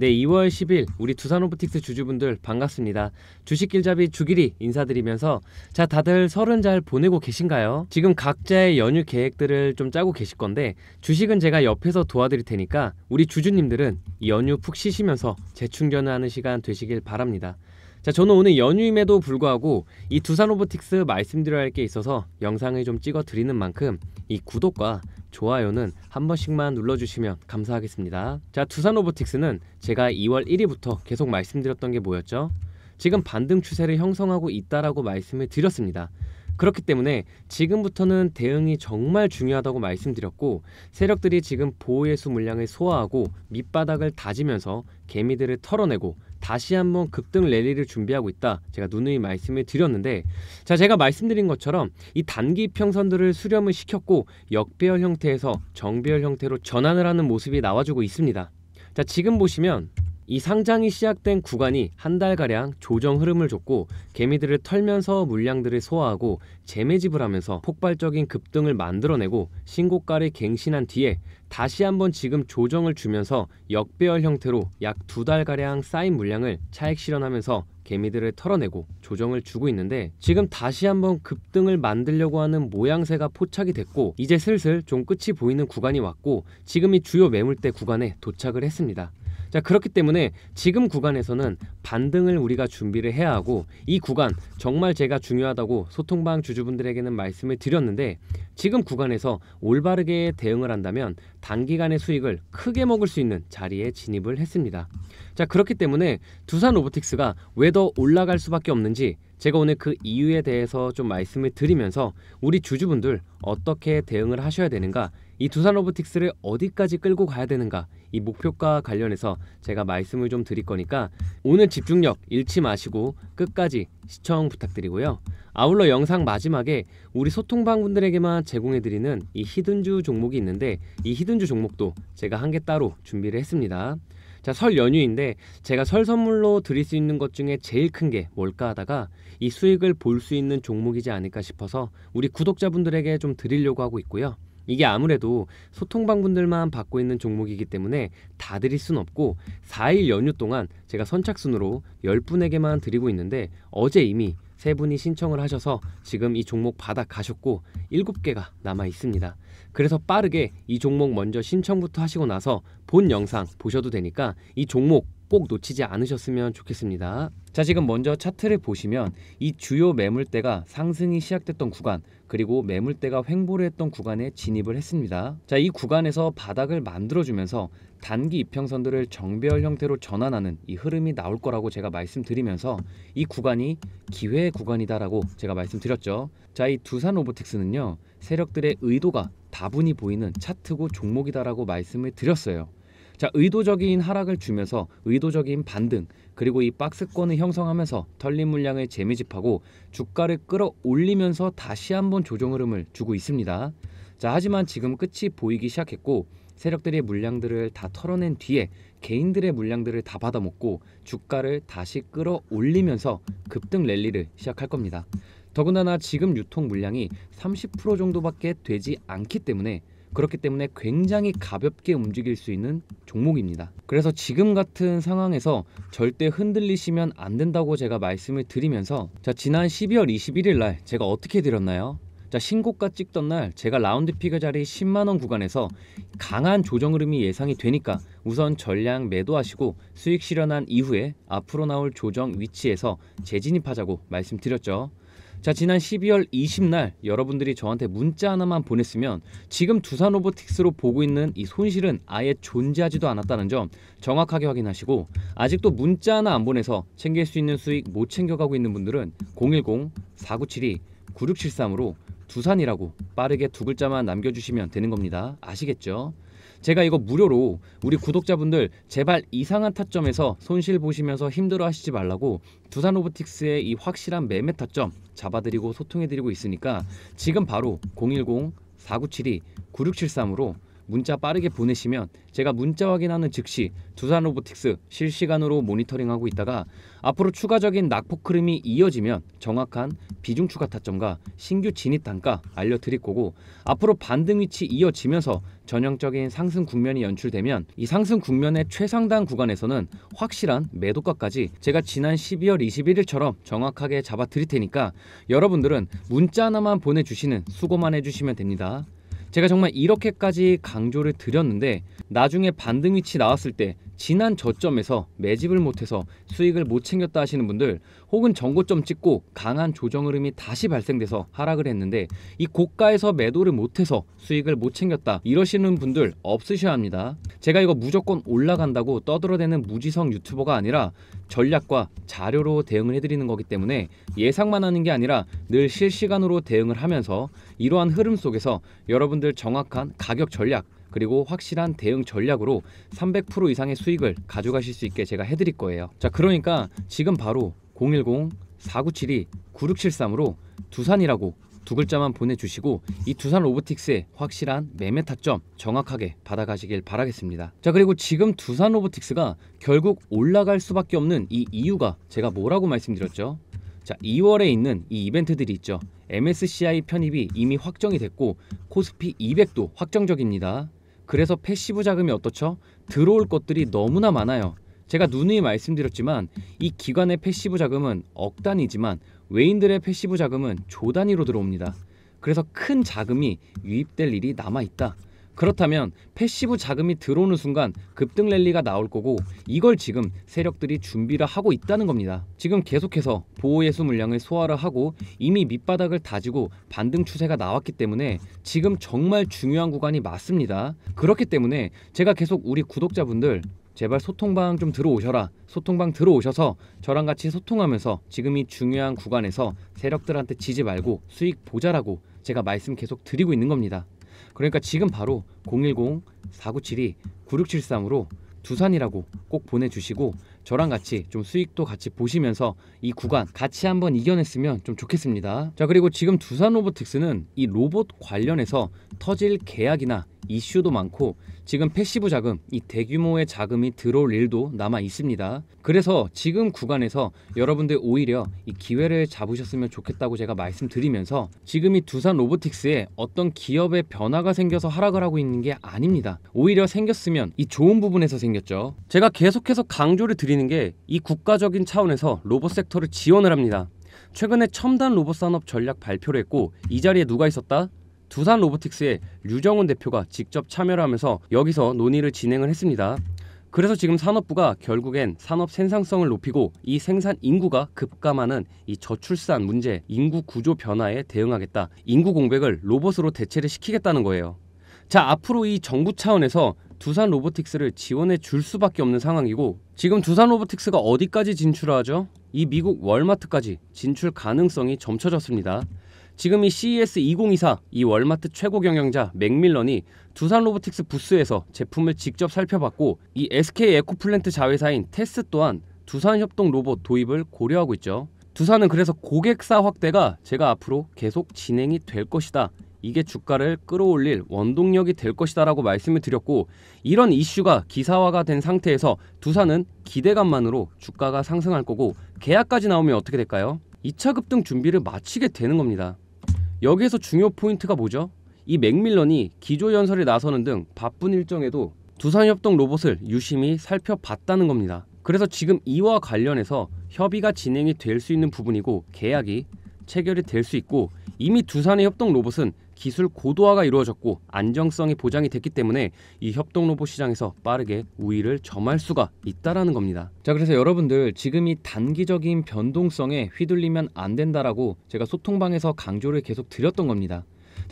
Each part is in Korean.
네, 2월 10일 우리 두산 오브틱스 주주분들 반갑습니다. 주식길잡이 주길이 인사드리면서 자, 다들 설은 잘 보내고 계신가요? 지금 각자의 연휴 계획들을 좀 짜고 계실 건데 주식은 제가 옆에서 도와드릴 테니까 우리 주주님들은 연휴 푹 쉬시면서 재충전 하는 시간 되시길 바랍니다. 자, 저는 오늘 연휴임에도 불구하고 이 두산 오브틱스 말씀드려야 할 게 있어서 영상을 좀 찍어 드리는 만큼 이 구독과 좋아요는 한 번씩만 눌러주시면 감사하겠습니다. 자, 두산 로보틱스는 제가 2월 1일부터 계속 말씀드렸던 게 뭐였죠? 지금 반등 추세를 형성하고 있다라고 말씀을 드렸습니다. 그렇기 때문에 지금부터는 대응이 정말 중요하다고 말씀드렸고 세력들이 지금 보호예수 물량을 소화하고 밑바닥을 다지면서 개미들을 털어내고 다시 한번 급등 랠리를 준비하고 있다. 제가 누누이 말씀을 드렸는데 자 제가 말씀드린 것처럼 이 단기 평선들을 수렴을 시켰고 역배열 형태에서 정배열 형태로 전환을 하는 모습이 나와주고 있습니다. 자 지금 보시면 이 상장이 시작된 구간이 한 달가량 조정 흐름을 줬고 개미들을 털면서 물량들을 소화하고 재매집을 하면서 폭발적인 급등을 만들어내고 신고가를 갱신한 뒤에 다시 한번 지금 조정을 주면서 역배열 형태로 약 두 달가량 쌓인 물량을 차익 실현하면서 개미들을 털어내고 조정을 주고 있는데 지금 다시 한번 급등을 만들려고 하는 모양새가 포착이 됐고 이제 슬슬 좀 끝이 보이는 구간이 왔고 지금이 주요 매물대 구간에 도착을 했습니다. 자 그렇기 때문에 지금 구간에서는 반등을 우리가 준비를 해야 하고 이 구간 정말 제가 중요하다고 소통방 주주분들에게는 말씀을 드렸는데 지금 구간에서 올바르게 대응을 한다면 단기간의 수익을 크게 먹을 수 있는 자리에 진입을 했습니다. 자 그렇기 때문에 두산 로보틱스가 왜 더 올라갈 수밖에 없는지 제가 오늘 그 이유에 대해서 좀 말씀을 드리면서 우리 주주분들 어떻게 대응을 하셔야 되는가 이 두산 로보틱스를 어디까지 끌고 가야 되는가 이 목표과 관련해서 제가 말씀을 좀 드릴 거니까 오늘 집중력 잃지 마시고 끝까지 시청 부탁드리고요. 아울러 영상 마지막에 우리 소통방 분들에게만 제공해드리는 이 히든주 종목이 있는데 이 히든주 종목도 제가 한 개 따로 준비를 했습니다. 자, 설 연휴인데 제가 설 선물로 드릴 수 있는 것 중에 제일 큰 게 뭘까 하다가 이 수익을 볼 수 있는 종목이지 않을까 싶어서 우리 구독자분들에게 좀 드리려고 하고 있고요. 이게 아무래도 소통방 분들만 받고 있는 종목이기 때문에 다 드릴 순 없고 4일 연휴 동안 제가 선착순으로 10분에게만 드리고 있는데 어제 이미 3 분이 신청을 하셔서 지금 이 종목 받아 가셨고 7개가 남아 있습니다. 그래서 빠르게 이 종목 먼저 신청부터 하시고 나서 본 영상 보셔도 되니까 이 종목 꼭 놓치지 않으셨으면 좋겠습니다. 자 지금 먼저 차트를 보시면 이 주요 매물대가 상승이 시작됐던 구간 그리고 매물대가 횡보를 했던 구간에 진입을 했습니다. 자, 이 구간에서 바닥을 만들어주면서 단기 이평선들을 정배열 형태로 전환하는 이 흐름이 나올 거라고 제가 말씀드리면서 이 구간이 기회의 구간이다라고 제가 말씀드렸죠. 자, 이 두산 로보틱스는요. 세력들의 의도가 다분히 보이는 차트고 종목이다라고 말씀을 드렸어요. 자, 의도적인 하락을 주면서 의도적인 반등 그리고 이 박스권을 형성하면서 털린 물량을 재미집하고 주가를 끌어올리면서 다시 한번 조정 흐름을 주고 있습니다. 자, 하지만 지금 끝이 보이기 시작했고 세력들의 물량들을 다 털어낸 뒤에 개인들의 물량들을 다 받아먹고 주가를 다시 끌어올리면서 급등 랠리를 시작할 겁니다. 더군다나 지금 유통 물량이 30% 정도밖에 되지 않기 때문에 그렇기 때문에 굉장히 가볍게 움직일 수 있는 종목입니다. 그래서 지금 같은 상황에서 절대 흔들리시면 안 된다고 제가 말씀을 드리면서 자, 지난 12월 21일 날 제가 어떻게 드렸나요? 자, 신고가 찍던 날 제가 라운드 피그 자리 10만원 구간에서 강한 조정 흐름이 예상이 되니까 우선 전량 매도하시고 수익 실현한 이후에 앞으로 나올 조정 위치에서 재진입하자고 말씀드렸죠. 자, 지난 12월 20날 여러분들이 저한테 문자 하나만 보냈으면 지금 두산 로보틱스로 보고 있는 이 손실은 아예 존재하지도 않았다는 점 정확하게 확인하시고 아직도 문자 하나 안 보내서 챙길 수 있는 수익 못 챙겨가고 있는 분들은 010-4972-9673으로 두산이라고 빠르게 두 글자만 남겨주시면 되는 겁니다. 아시겠죠? 제가 이거 무료로 우리 구독자분들 제발 이상한 타점에서 손실 보시면서 힘들어 하시지 말라고 두산 로보틱스의 이 확실한 매매 타점 잡아드리고 소통해드리고 있으니까 지금 바로 010 4972 9673으로 문자 빠르게 보내시면 제가 문자 확인하는 즉시 두산 로보틱스 실시간으로 모니터링하고 있다가 앞으로 추가적인 낙폭 크름이 이어지면 정확한 비중 추가 타점과 신규 진입 단가 알려드릴 거고 앞으로 반등 위치 이어지면서 전형적인 상승 국면이 연출되면 이 상승 국면의 최상단 구간에서는 확실한 매도가까지 제가 지난 12월 21일처럼 정확하게 잡아 드릴 테니까 여러분들은 문자 하나만 보내주시는 수고만 해주시면 됩니다. 제가 정말 이렇게까지 강조를 드렸는데 나중에 반등 위치 나왔을 때 지난 저점에서 매집을 못해서 수익을 못 챙겼다 하시는 분들 혹은 정고점 찍고 강한 조정 흐름이 다시 발생돼서 하락을 했는데 이 고가에서 매도를 못해서 수익을 못 챙겼다 이러시는 분들 없으셔야 합니다 제가 이거 무조건 올라간다고 떠들어대는 무지성 유튜버가 아니라 전략과 자료로 대응을 해드리는 거기 때문에 예상만 하는 게 아니라 늘 실시간으로 대응을 하면서 이러한 흐름 속에서 여러분들 정확한 가격 전략 그리고 확실한 대응 전략으로 300% 이상의 수익을 가져가실 수 있게 제가 해드릴 거예요 자 그러니까 지금 바로 010-4972-9673으로 두산이라고 두 글자만 보내주시고 이 두산 로보틱스의 확실한 매매 타점 정확하게 받아가시길 바라겠습니다. 자 그리고 지금 두산 로보틱스가 결국 올라갈 수밖에 없는 이 이유가 제가 뭐라고 말씀드렸죠? 자 2월에 있는 이 이벤트들이 있죠. MSCI 편입이 이미 확정이 됐고 코스피 200도 확정적입니다. 그래서 패시브 자금이 어떻죠? 들어올 것들이 너무나 많아요. 제가 누누이 말씀드렸지만 이 기관의 패시브 자금은 억 단위지만 외인들의 패시브 자금은 조 단위로 들어옵니다. 그래서 큰 자금이 유입될 일이 남아 있다. 그렇다면 패시브 자금이 들어오는 순간 급등 랠리가 나올 거고 이걸 지금 세력들이 준비를 하고 있다는 겁니다. 지금 계속해서 보호예수 물량을 소화를 하고 이미 밑바닥을 다지고 반등 추세가 나왔기 때문에 지금 정말 중요한 구간이 맞습니다. 그렇기 때문에 제가 계속 우리 구독자분들 제발 소통방 좀 들어오셔라. 소통방 들어오셔서 저랑 같이 소통하면서 지금 이 중요한 구간에서 세력들한테 지지 말고 수익 보자라고 제가 말씀 계속 드리고 있는 겁니다. 그러니까 지금 바로 010-4972-9673으로 두산이라고 꼭 보내주시고 저랑 같이 좀 수익도 같이 보시면서 이 구간 같이 한번 이겨냈으면 좀 좋겠습니다. 자 그리고 지금 두산 로보틱스는 이 로봇 관련해서 터질 계약이나 이슈도 많고 지금 패시브 자금, 이 대규모의 자금이 들어올 일도 남아 있습니다. 그래서 지금 구간에서 여러분들 오히려 이 기회를 잡으셨으면 좋겠다고 제가 말씀드리면서 지금 이 두산 로보틱스에 어떤 기업의 변화가 생겨서 하락을 하고 있는 게 아닙니다. 오히려 생겼으면 이 좋은 부분에서 생겼죠. 제가 계속해서 강조를 드리는 게 이 국가적인 차원에서 로봇 섹터를 지원을 합니다. 최근에 첨단 로봇 산업 전략 발표를 했고 이 자리에 누가 있었다? 두산 로보틱스의 유정훈 대표가 직접 참여를 하면서 여기서 논의를 진행을 했습니다. 그래서 지금 산업부가 결국엔 산업 생산성을 높이고 이 생산 인구가 급감하는 이 저출산 문제, 인구 구조 변화에 대응하겠다. 인구 공백을 로봇으로 대체를 시키겠다는 거예요. 자, 앞으로 이 정부 차원에서 두산 로보틱스를 지원해 줄 수밖에 없는 상황이고 지금 두산 로보틱스가 어디까지 진출하죠? 이 미국 월마트까지 진출 가능성이 점쳐졌습니다. 지금 이 CES 2024 이 월마트 최고 경영자 맥밀런이 두산 로보틱스 부스에서 제품을 직접 살펴봤고 이 SK 에코플랜트 자회사인 테스 또한 두산 협동 로봇 도입을 고려하고 있죠. 두산은 그래서 고객사 확대가 제가 앞으로 계속 진행이 될 것이다. 이게 주가를 끌어올릴 원동력이 될 것이다 라고 말씀을 드렸고 이런 이슈가 기사화가 된 상태에서 두산은 기대감만으로 주가가 상승할 거고 계약까지 나오면 어떻게 될까요? 2차 급등 준비를 마치게 되는 겁니다. 여기에서 중요 포인트가 뭐죠? 이 맥밀런이 기조연설에 나서는 등 바쁜 일정에도 두산협동 로봇을 유심히 살펴봤다는 겁니다. 그래서 지금 이와 관련해서 협의가 진행이 될 수 있는 부분이고 계약이 체결이 될 수 있고 이미 두산의 협동 로봇은 기술 고도화가 이루어졌고 안정성이 보장이 됐기 때문에 이 협동 로봇 시장에서 빠르게 우위를 점할 수가 있다라는 겁니다. 자, 그래서 여러분들 지금이 단기적인 변동성에 휘둘리면 안 된다라고 제가 소통방에서 강조를 계속 드렸던 겁니다.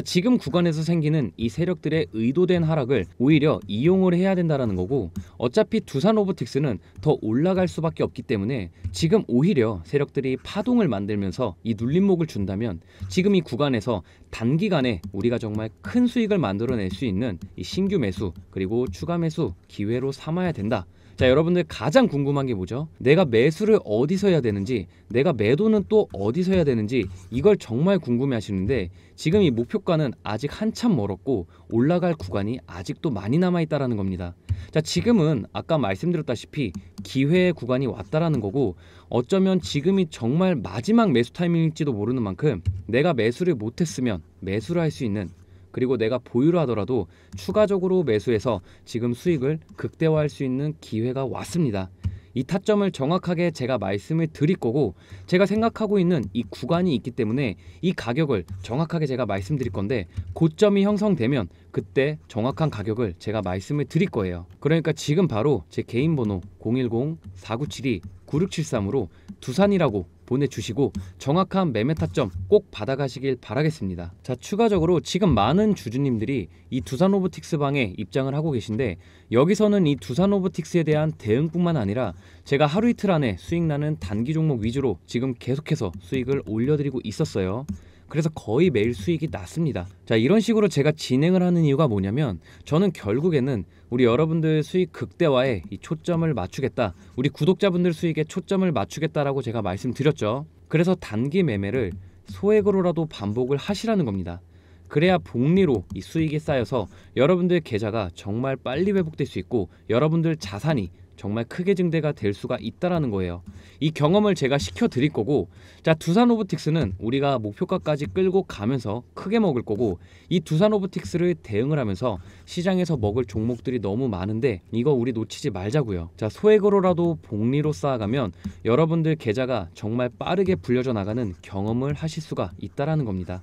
지금 구간에서 생기는 이 세력들의 의도된 하락을 오히려 이용을 해야 된다라는 거고 어차피 두산 로보틱스는 더 올라갈 수밖에 없기 때문에 지금 오히려 세력들이 파동을 만들면서 이 눌림목을 준다면 지금 이 구간에서 단기간에 우리가 정말 큰 수익을 만들어낼 수 있는 이 신규 매수 그리고 추가 매수 기회로 삼아야 된다. 자 여러분들 가장 궁금한 게 뭐죠? 내가 매수를 어디서 해야 되는지 내가 매도는 또 어디서 해야 되는지 이걸 정말 궁금해 하시는데 지금 이 목표가는 아직 한참 멀었고 올라갈 구간이 아직도 많이 남아있다라는 겁니다 자 지금은 아까 말씀드렸다시피 기회의 구간이 왔다라는 거고 어쩌면 지금이 정말 마지막 매수 타이밍일지도 모르는 만큼 내가 매수를 못했으면 매수를 할 수 있는 그리고 내가 보유를 하더라도 추가적으로 매수해서 지금 수익을 극대화할 수 있는 기회가 왔습니다. 이 타점을 정확하게 제가 말씀을 드릴 거고 제가 생각하고 있는 이 구간이 있기 때문에 이 가격을 정확하게 제가 말씀드릴 건데 고점이 형성되면 그때 정확한 가격을 제가 말씀을 드릴 거예요. 그러니까 지금 바로 제 개인 번호 010-4972-9673으로 두산이라고 보내주시고 정확한 매매 타점 꼭 받아가시길 바라겠습니다. 자 추가적으로 지금 많은 주주님들이 이 두산 로보틱스 방에 입장을 하고 계신데 여기서는 이 두산 로보틱스에 대한 대응뿐만 아니라 제가 하루 이틀 안에 수익 나는 단기 종목 위주로 지금 계속해서 수익을 올려드리고 있었어요. 그래서 거의 매일 수익이 났습니다. 자, 이런 식으로 제가 진행을 하는 이유가 뭐냐면 저는 결국에는 우리 여러분들 수익 극대화에 이 초점을 맞추겠다. 우리 구독자분들 수익에 초점을 맞추겠다라고 제가 말씀드렸죠. 그래서 단기 매매를 소액으로라도 반복을 하시라는 겁니다. 그래야 복리로 이 수익이 쌓여서 여러분들 계좌가 정말 빨리 회복될 수 있고 여러분들 자산이 정말 크게 증대가 될 수가 있다라는 거예요. 이 경험을 제가 시켜 드릴 거고 자, 두산 로보틱스는 우리가 목표가까지 끌고 가면서 크게 먹을 거고 이 두산 로보틱스를 대응을 하면서 시장에서 먹을 종목들이 너무 많은데 이거 우리 놓치지 말자고요. 자, 소액으로라도 복리로 쌓아가면 여러분들 계좌가 정말 빠르게 불려져 나가는 경험을 하실 수가 있다라는 겁니다.